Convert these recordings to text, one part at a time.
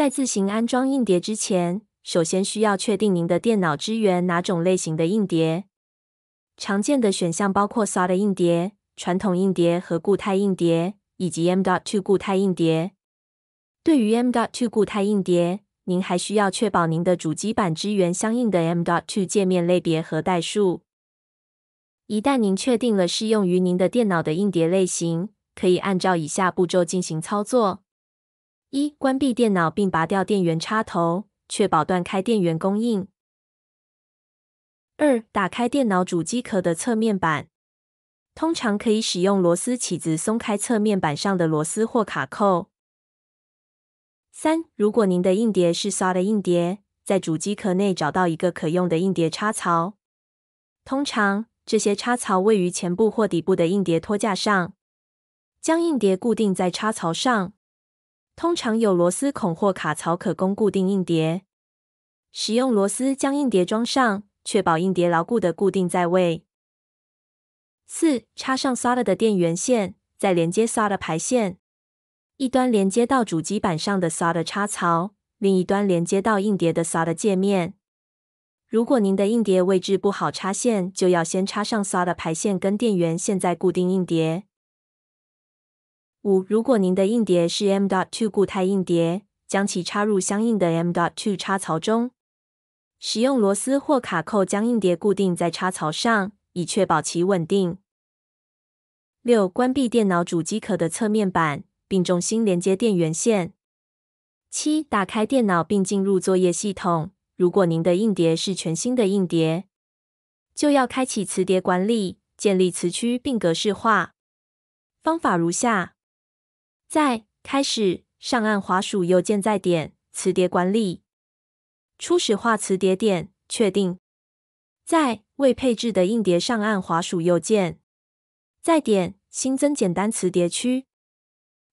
在自行安装硬碟之前，首先需要确定您的电脑支援哪种类型的硬碟。常见的选项包括 SATA 硬碟、传统硬碟和固态硬碟，以及 M.2 固态硬碟。对于 M.2 固态硬碟，您还需要确保您的主机板支援相应的 M.2 界面类别和代数。一旦您确定了适用于您的电脑的硬碟类型，可以按照以下步骤进行操作。一、关闭电脑并拔掉电源插头，确保断开电源供应。二、打开电脑主机壳的侧面板，通常可以使用螺丝起子松开侧面板上的螺丝或卡扣。三、如果您的硬碟是 Solid 硬碟，在主机壳内找到一个可用的硬碟插槽，通常这些插槽位于前部或底部的硬碟托架上，将硬碟固定在插槽上。通常有螺丝孔或卡槽可供固定硬碟。使用螺丝将硬碟装上，确保硬碟牢固的固定在位。四，插上 SATA 的电源线，再连接 SATA 排线。一端连接到主机板上的 SATA 插槽，另一端连接到硬碟的 SATA 界面。如果您的硬碟位置不好插线，就要先插上 SATA 排线跟电源线，再固定硬碟。五、如果您的硬碟是 M. dot two 固态硬碟，将其插入相应的 M. dot two 插槽中，使用螺丝或卡扣将硬碟固定在插槽上，以确保其稳定。六、关闭电脑主机壳的侧面板，并重新连接电源线。七、打开电脑并进入作业系统。如果您的硬碟是全新的硬碟，就要开启磁碟管理，建立磁区并格式化。方法如下。再开始，上按滑鼠右键，再点磁碟管理，初始化磁碟，点确定。再未配置的硬碟，上按滑鼠右键，再点新增简单磁碟区，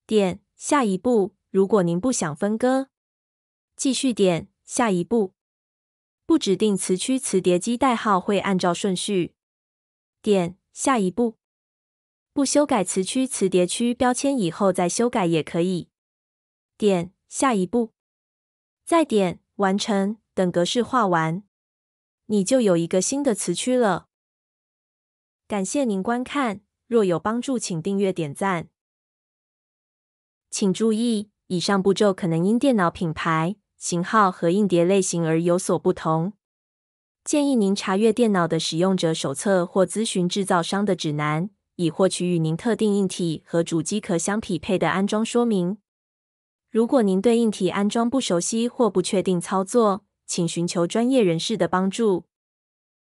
点下一步。如果您不想分割，继续点下一步。不指定磁区，磁碟机代号会按照顺序。点下一步。不修改词区、词叠区标签以后再修改也可以。点下一步，再点完成。等格式化完，你就有一个新的词区了。感谢您观看，若有帮助，请订阅、点赞。请注意，以上步骤可能因电脑品牌、型号和硬碟类型而有所不同。建议您查阅电脑的使用者手册或咨询制造商的指南。以获取与您特定硬体和主机壳相匹配的安装说明。如果您对硬体安装不熟悉或不确定操作，请寻求专业人士的帮助。